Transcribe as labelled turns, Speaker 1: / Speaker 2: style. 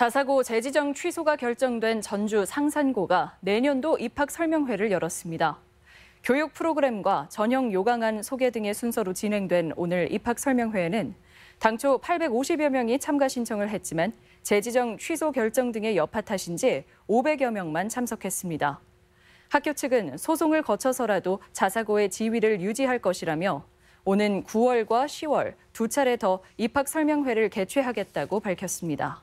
Speaker 1: 자사고 재지정 취소가 결정된 전주 상산고가 내년도 입학 설명회를 열었습니다. 교육 프로그램과 전형 요강안 소개 등의 순서로 진행된 오늘 입학 설명회에는 당초 850여 명이 참가 신청을 했지만 재지정 취소 결정 등의 여파 탓인지 500여 명만 참석했습니다. 학교 측은 소송을 거쳐서라도 자사고의 지위를 유지할 것이라며 오는 9월과 10월 두 차례 더 입학 설명회를 개최하겠다고 밝혔습니다.